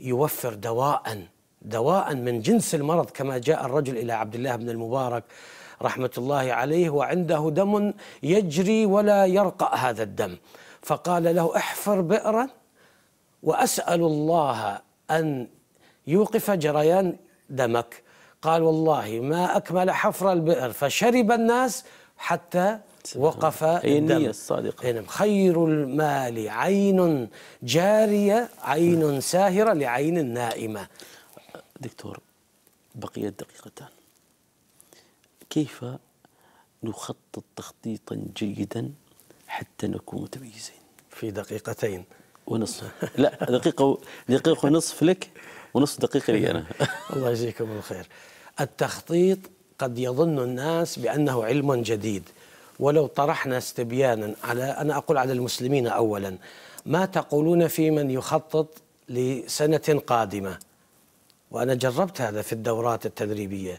يوفر دواء دواء من جنس المرض كما جاء الرجل إلى عبد الله بن المبارك رحمة الله عليه وعنده دم يجري ولا يرقأ هذا الدم فقال له احفر بئرا وأسأل الله أن يوقف جريان دمك قال والله ما أكمل حفر البئر فشرب الناس حتى وقف الدم الصادقة خير المال عين جارية عين ساهرة لعين نائمة دكتور بقيت دقيقتان كيف نخطط تخطيطا جيدا حتى نكون متميزين في دقيقتين ونصف لا دقيقة دقيقة ونصف لك ونصف دقيقة لي أنا [laughs] الله يجزيكم الخير التخطيط قد يظن الناس بأنه علم جديد ولو طرحنا استبيانا على أنا أقول على المسلمين أولا ما تقولون في من يخطط لسنة قادمة وأنا جربت هذا في الدورات التدريبية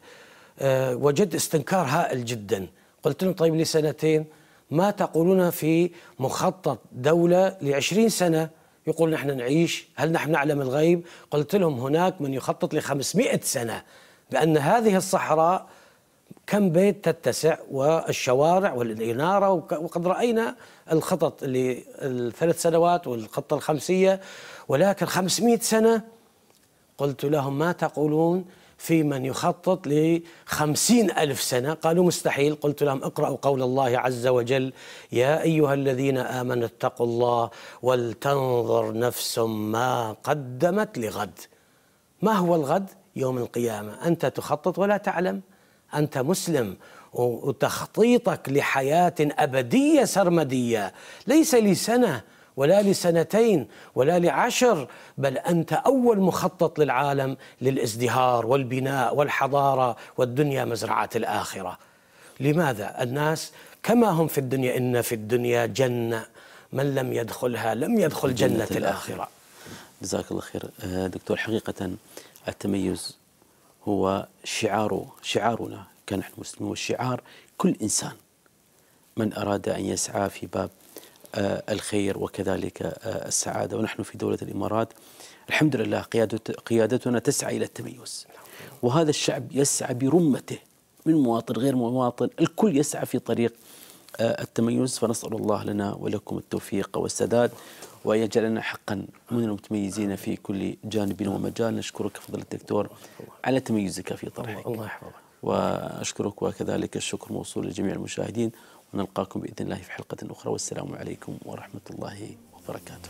آه، وجدت استنكار هائل جدا قلت لهم طيب لسنتين ما تقولون في مخطط دولة لعشرين سنة يقول نحن نعيش هل نحن نعلم الغيب قلت لهم هناك من يخطط لخمسمائة سنة بأن هذه الصحراء كم بيت تتسع والشوارع والإنارة وقد رأينا الخطط اللي الثلاث سنوات والخطة الخمسية ولكن خمسمائة سنة قلت لهم ما تقولون في من يخطط لخمسين ألف سنة قالوا مستحيل قلت لهم اقرأوا قول الله عز وجل يا أيها الذين آمنوا اتقوا الله ولتنظر نفس ما قدمت لغد ما هو الغد؟ يوم القيامة أنت تخطط ولا تعلم أنت مسلم وتخطيطك لحياة أبدية سرمدية ليس لسنة ولا لسنتين ولا لعشر بل انت اول مخطط للعالم للازدهار والبناء والحضاره والدنيا مزرعه الاخره. لماذا؟ الناس كما هم في الدنيا ان في الدنيا جنه من لم يدخلها لم يدخل جنه, جنة الاخره. جزاك الله خير آه، دكتور حقيقه التميز هو شعاره شعارنا كنحن مسلمين والشعار كل انسان من اراد ان يسعى في باب آه، الخير وكذلك آه، السعادة ونحن في دولة الإمارات الحمد لله قيادتنا تسعى إلى التميز وهذا الشعب يسعى برمته من مواطن غير مواطن الكل يسعى في طريق آه، التميز فنسأل الله لنا ولكم التوفيق والسداد ويجعلنا حقا من المتميزين في كل جانب ومجال نشكرك فضل الدكتور على تميزك في طرحك الله يحفظك وأشكرك وكذلك الشكر موصول لجميع المشاهدين ونلقاكم باذن الله في حلقه اخرى والسلام عليكم ورحمه الله وبركاته.